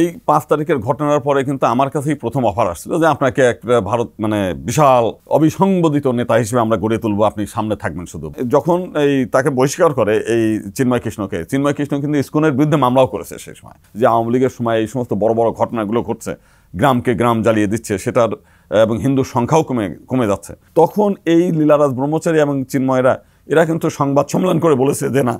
এই পাঁচ তারিখের ঘটনার পরে কিন্তু আমার কাছেই প্রথম অফার আসছিল যে আপনাকে একটা ভারত মানে বিশাল অবিসংবদিত নেতা হিসেবে আমরা গড়ে তুলবো আপনি সামনে থাকবেন শুধু যখন এই তাকে বহিষ্কার করে এই চিন্ময় কৃষ্ণকে চিন্ময় কৃষ্ণ কিন্তু স্কুলের বিরুদ্ধে মামলাও করেছে সেই সময় যে আওয়ামী লীগের সময় এই সমস্ত বড় বড় ঘটনাগুলো ঘটছে গ্রামকে গ্রাম জ্বালিয়ে দিচ্ছে সেটার এবং হিন্দু সংখ্যাও কমে কমে যাচ্ছে তখন এই লীলারাজ ব্রহ্মচারী এবং চিন্ময়রা এরা কিন্তু সংবাদ সম্মেলন করে বলেছে যে না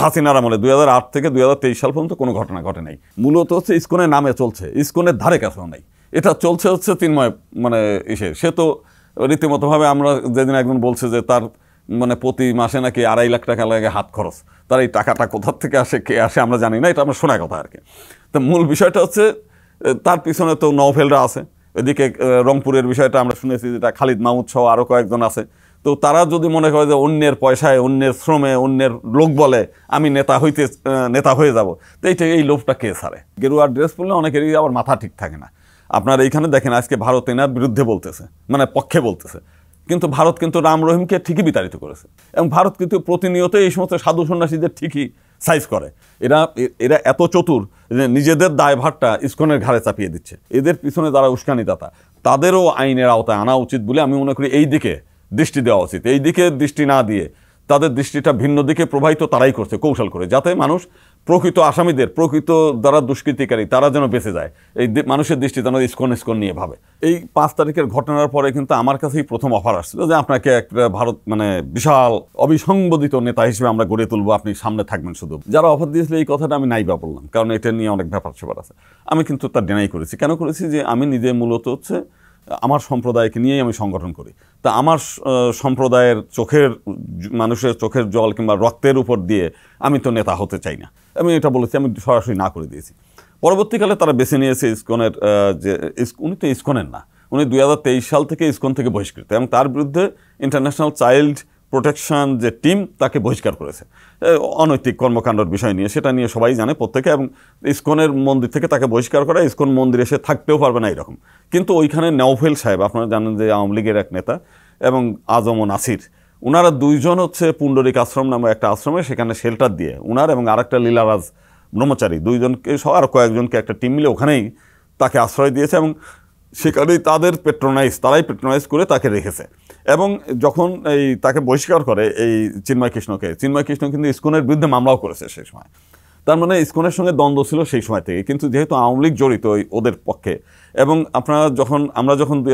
হাসিনার আমলে দুই থেকে দুই সাল পর্যন্ত কোনো ঘটনা ঘটে নাই মূলত হচ্ছে ইস্কনের নামে চলছে ইস্কনের ধারে কাছেও নেই এটা চলছে হচ্ছে তিনময় মানে ইসে সে তো রীতিমতোভাবে আমরা যেদিন একজন বলছে যে তার মানে প্রতি মাসে নাকি আড়াই লাখ টাকা লাগে হাত খরচ তার এই টাকাটা কোথার থেকে আসে কে আসে আমরা জানি না এটা আমরা শোনা কথা আর কি তো মূল বিষয়টা হচ্ছে তার পিছনে তো নভেলরা আছে এদিকে রংপুরের বিষয়টা আমরা শুনেছি যেটা খালিদ মাহমুদ সহ আরও কয়েকজন আছে তো তারা যদি মনে করে যে অন্যের পয়সায় অন্যের শ্রমে অন্যের লোক বলে আমি নেতা হইতে নেতা হয়ে যাব তো এইটা এই লোভটা কে সারে গেরুয়ার ড্রেস পরলে অনেকেরই আবার মাথা ঠিক থাকে না আপনার এইখানে দেখেন আজকে ভারত এনার বিরুদ্ধে বলতেছে মানে পক্ষে বলতেছে কিন্তু ভারত কিন্তু রাম রহিমকে ঠিকই বিতাড়িত করেছে এবং ভারত কিন্তু প্রতিনিয়ত এই সমস্ত সাধু সন্ন্যাসীদের ঠিকই সাইজ করে এরা এরা এত চতুর যে নিজেদের দায়ভারটা ইস্কনের ঘাড়ে চাপিয়ে দিচ্ছে এদের পিছনে যারা উস্কানিদাতা তাদেরও আইনের আওতায় আনা উচিত বলে আমি মনে করি এই দিকে দৃষ্টি দেওয়া উচিত এই দিকে দৃষ্টি না দিয়ে তাদের দৃষ্টিটা ভিন্ন দিকে প্রবাহিত তারাই করছে কৌশল করে যাতে মানুষ প্রকৃত আসামিদের প্রকৃত দ্বারা দুষ্কৃতিকারী তারা যেন বেঁচে যায় এই মানুষের দৃষ্টি যেন ইস্কন ইস্কন নিয়ে ভাবে এই পাঁচ তারিখের ঘটনার পরে কিন্তু আমার কাছেই প্রথম অফার আসছিল যে আপনাকে একটা ভারত মানে বিশাল অবিসংবোধিত নেতা হিসেবে আমরা গড়ে তুলবো আপনি সামনে থাকবেন শুধু যারা অফার দিয়েছিল এই কথাটা আমি নাইবা বললাম কারণ এটা নিয়ে অনেক ব্যাপার স্যাপার আছে আমি কিন্তু তার ডেনাই করেছি কেন করেছি যে আমি নিজে মূলত হচ্ছে আমার সম্প্রদায়কে নিয়েই আমি সংগঠন করি তা আমার সম্প্রদায়ের চোখের মানুষের চোখের জল কিংবা রক্তের উপর দিয়ে আমি তো নেতা হতে চাই না আমি এটা বলেছি আমি সরাসরি না করে দিয়েছি পরবর্তীকালে তারা বেছে নিয়েছে ইস্কনের যে উনি তো ইস্কনের না উনি দুই সাল থেকে ইস্কন থেকে বহিষ্কৃত এবং তার বিরুদ্ধে ইন্টারন্যাশনাল চাইল্ড প্রোটেকশন যে টিম তাকে বহিষ্কার করেছে অনৈতিক কর্মকাণ্ডর বিষয় নিয়ে সেটা নিয়ে সবাই জানে প্রত্যেকে এবং ইস্কনের মন্দির থেকে তাকে বহিষ্কার করা ইস্কন মন্দিরে সে থাকতেও পারবে না এরকম কিন্তু ওইখানে নওফেল সাহেব আপনারা জানেন যে আওয়ামী লীগের এক নেতা এবং আজম ও নাসির ওনারা দুইজন হচ্ছে পুণ্ডরিক আশ্রম নামে একটা আশ্রমে সেখানে শেল্টার দিয়ে উনার এবং আরেকটা লীলারাজ ব্রহ্মচারী দুইজনকে সব আর কয়েকজনকে একটা টিম মিলে ওখানেই তাকে আশ্রয় দিয়েছে এবং সে তাদের পেট্রোনাইজ তারাই পেট্রোনাইজ করে তাকে রেখেছে এবং যখন এই তাকে বহিষ্কার করে এই চিন্ময় কৃষ্ণকে চিন্ময় কৃষ্ণ কিন্তু ইস্কনের বিরুদ্ধে মামলাও করেছে সে সময় তার মানে ইস্কনের সঙ্গে দ্বন্দ্ব ছিল সেই সময় থেকে কিন্তু যেহেতু আওয়ামী লীগ জড়িত ওদের পক্ষে এবং আপনারা যখন আমরা যখন দু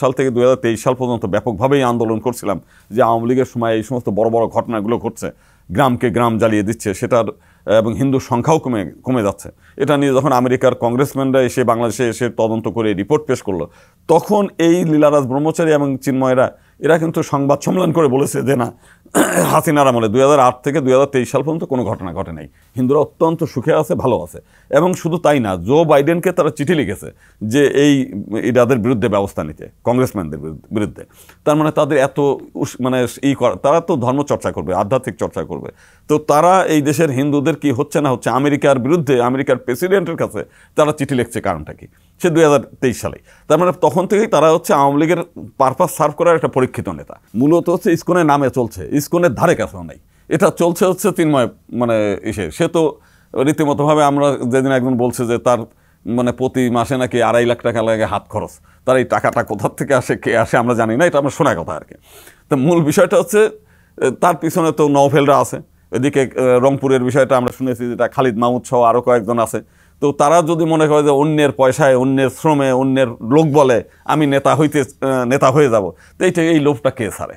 সাল থেকে দু সাল পর্যন্ত ব্যাপকভাবেই আন্দোলন করছিলাম যে আওয়ামী লীগের সময় এই সমস্ত বড় বড় ঘটনাগুলো ঘটছে গ্রামকে গ্রাম জ্বালিয়ে দিচ্ছে সেটার এবং হিন্দু সংখ্যাও কমে কমে যাচ্ছে এটা নিয়ে যখন আমেরিকার কংগ্রেসম্যানরা এসে বাংলাদেশে এসে তদন্ত করে রিপোর্ট পেশ করলো তখন এই লীলারাজ ব্রহ্মচারী এবং চিন্ময়রা এরা কিন্তু সংবাদ সম্মেলন করে বলেছে যে না হাসিনার আমলে দুই হাজার আট থেকে দুই হাজার তেইশ সাল পর্যন্ত কোনো ঘটনা ঘটে নাই হিন্দুরা অত্যন্ত সুখে আছে ভালো আছে এবং শুধু তাই না জো বাইডেনকে তারা চিঠি লিখেছে যে এই ইরাদের বিরুদ্ধে ব্যবস্থা নিতে কংগ্রেসম্যানদের বিরুদ্ধে তার মানে তাদের এত মানে ই তারা তো ধর্ম চর্চা করবে আধ্যাত্মিক চর্চা করবে তো তারা এই দেশের হিন্দুদের কি হচ্ছে না হচ্ছে আমেরিকার বিরুদ্ধে আমেরিকার প্রেসিডেন্টের কাছে তারা চিঠি লিখছে কারণটা কি সে দুই সালে তার মানে তখন থেকেই তারা হচ্ছে আওয়ামী লীগের পারপাস সার্ভ করার একটা পরীক্ষিত নেতা মূলত হচ্ছে ইস্কনের নামে চলছে ইস্কনের ধারে কাছেও নেই এটা চলছে হচ্ছে তিনময় মানে ইসে সে তো রীতিমতোভাবে আমরা যেদিন একজন বলছে যে তার মানে প্রতি মাসে নাকি আড়াই লাখ টাকা লাগে হাত খরচ তার এই টাকাটা কোথার থেকে আসে কে আসে আমরা জানি না এটা আমরা শোনা কথা আর কি তো মূল বিষয়টা হচ্ছে তার পিছনে তো নভেলরা আছে এদিকে রংপুরের বিষয়টা আমরা শুনেছি যেটা খালিদ মাহমুদ সহ আরও কয়েকজন আছে তো তারা যদি মনে করে যে অন্যের পয়সায় অন্যের শ্রমে অন্যের লোক বলে আমি নেতা হইতে নেতা হয়ে যাব তো এইটা এই লোভটা কে সারে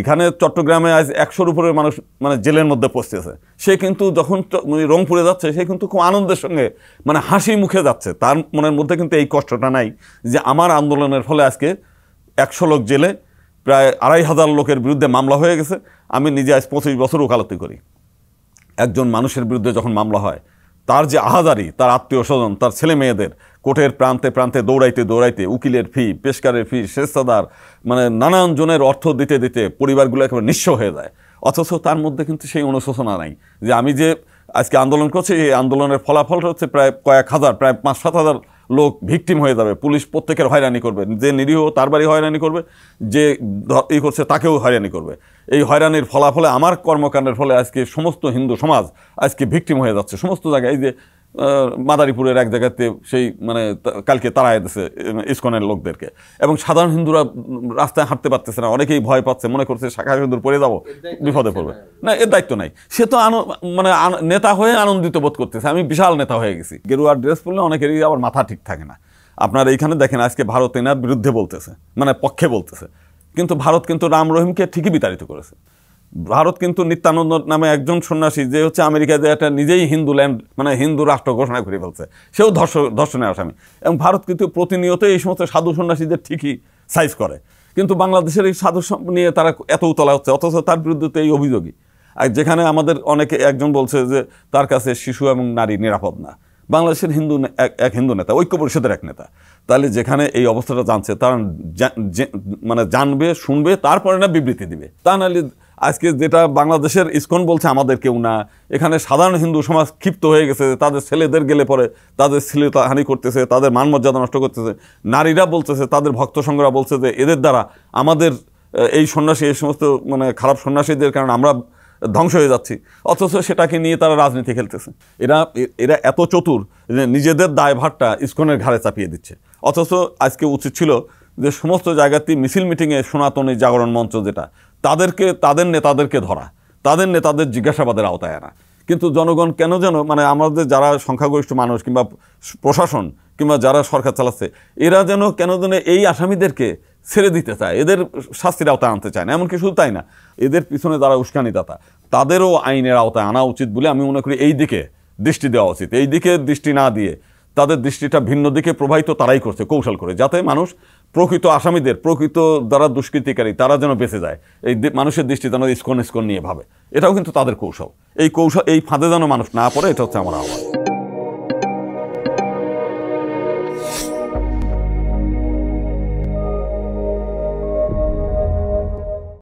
এখানে চট্টগ্রামে আজ একশোর উপরে মানুষ মানে জেলের মধ্যে পৌঁছতেছে সে কিন্তু যখন মানে রংপুরে যাচ্ছে সে কিন্তু খুব আনন্দের সঙ্গে মানে হাসি মুখে যাচ্ছে তার মনের মধ্যে কিন্তু এই কষ্টটা নাই যে আমার আন্দোলনের ফলে আজকে একশো লোক জেলে প্রায় আড়াই হাজার লোকের বিরুদ্ধে মামলা হয়ে গেছে আমি নিজে আজ পঁচিশ বছর ওকালতি করি একজন মানুষের বিরুদ্ধে যখন মামলা হয় তার যে আহাজারি তার আত্মীয় স্বজন তার ছেলে মেয়েদের কোটের প্রান্তে প্রান্তে দৌড়াইতে দৌড়াইতে উকিলের ফি পেশকারের ফি স্বেচ্ছাদার মানে নানান জনের অর্থ দিতে দিতে পরিবারগুলো একেবারে নিঃস্ব হয়ে যায় অথচ তার মধ্যে কিন্তু সেই অনুশোচনা নাই যে আমি যে আজকে আন্দোলন করছি এই আন্দোলনের ফলাফল হচ্ছে প্রায় কয়েক হাজার প্রায় পাঁচ সাত হাজার লোক ভিকটিম হয়ে যাবে পুলিশ প্রত্যেকের হয়রানি করবে যে নিরীহ তার বাড়ি হয়রানি করবে যে ই করছে তাকেও হয়রানি করবে এই হয়রানির ফলাফলে আমার কর্মকাণ্ডের ফলে আজকে সমস্ত হিন্দু সমাজ আজকে ভিকটিম হয়ে যাচ্ছে সমস্ত জায়গায় এই যে মাদারীপুরের এক জায়গাতে সেই মানে কালকে তারা দিয়েছে ইস্কনের লোকদেরকে এবং সাধারণ হিন্দুরা রাস্তায় হাঁটতে পারতেছে না অনেকেই ভয় পাচ্ছে মনে করছে শাখা হিন্দুর পরে যাবো বিপদে পড়বে না এর দায়িত্ব নাই সে তো মানে নেতা হয়ে আনন্দিত বোধ করতেছে আমি বিশাল নেতা হয়ে গেছি গেরুয়ার ড্রেস পরলে অনেকেরই আবার মাথা ঠিক থাকে না আপনার এইখানে দেখেন আজকে ভারত এনার বিরুদ্ধে বলতেছে মানে পক্ষে বলতেছে কিন্তু ভারত কিন্তু রাম রহিমকে ঠিকই বিতাড়িত করেছে ভারত কিন্তু নিত্যানন্দ নামে একজন সন্ন্যাসী যে হচ্ছে আমেরিকা যে একটা নিজেই হিন্দু ল্যান্ড মানে হিন্দু রাষ্ট্র ঘোষণা করে ফেলছে সেও ধর্ষ ধর্ষণের আসামি এবং ভারত কিন্তু প্রতিনিয়ত এই সমস্ত সাধু সন্ন্যাসীদের ঠিকই সাইজ করে কিন্তু বাংলাদেশের এই সাধু নিয়ে তারা এত উতলা হচ্ছে অথচ তার বিরুদ্ধে তো এই অভিযোগই আর যেখানে আমাদের অনেকে একজন বলছে যে তার কাছে শিশু এবং নারী নিরাপদ না বাংলাদেশের হিন্দু এক হিন্দু নেতা ঐক্য পরিষদের এক নেতা তাহলে যেখানে এই অবস্থাটা জানছে তারা মানে জানবে শুনবে তারপরে না বিবৃতি দিবে তা নাহলে আজকে যেটা বাংলাদেশের ইস্কন বলছে আমাদের কেউ না এখানে সাধারণ হিন্দু সমাজ ক্ষিপ্ত হয়ে গেছে তাদের ছেলেদের গেলে পরে তাদের ছেলেতা হানি করতেছে তাদের মানমর্যাদা নষ্ট করতেছে নারীরা বলতেছে তাদের ভক্ত সংগ্রহ বলছে যে এদের দ্বারা আমাদের এই সন্ন্যাসী এই সমস্ত মানে খারাপ সন্ন্যাসীদের কারণে আমরা ধ্বংস হয়ে যাচ্ছি অথচ সেটাকে নিয়ে তারা রাজনীতি খেলতেছে এরা এরা এত চতুর যে নিজেদের দায়ভারটা ইস্কনের ঘাড়ে চাপিয়ে দিচ্ছে অথচ আজকে উচিত ছিল যে সমস্ত জায়গাতে মিছিল মিটিংয়ে সনাতনী জাগরণ মঞ্চ যেটা তাদেরকে তাদের নেতাদেরকে ধরা তাদের নেতাদের জিজ্ঞাসাবাদের আওতায় আনা কিন্তু জনগণ কেন যেন মানে আমাদের যারা সংখ্যাগরিষ্ঠ মানুষ কিংবা প্রশাসন কিংবা যারা সরকার চালাচ্ছে এরা যেন কেন যেন এই আসামিদেরকে ছেড়ে দিতে চায় এদের শাস্তির আওতায় আনতে চায় না এমনকি শুধু তাই না এদের পিছনে যারা উস্কানিদাতা তাদেরও আইনের আওতায় আনা উচিত বলে আমি মনে করি এই দিকে দৃষ্টি দেওয়া উচিত এই দিকে দৃষ্টি না দিয়ে তাদের দৃষ্টিটা ভিন্ন দিকে প্রবাহিত তারাই করছে কৌশল করে যাতে মানুষ প্রকৃত আসামিদের প্রকৃত যারা দুষ্কৃতিকারী তারা যেন বেঁচে যায় এই মানুষের দৃষ্টি যেন ইস্কন স্কন নিয়ে ভাবে এটাও কিন্তু তাদের কৌশল এই কৌশল এই ফাঁদে যেন মানুষ না পড়ে এটা হচ্ছে আমার আহ্বান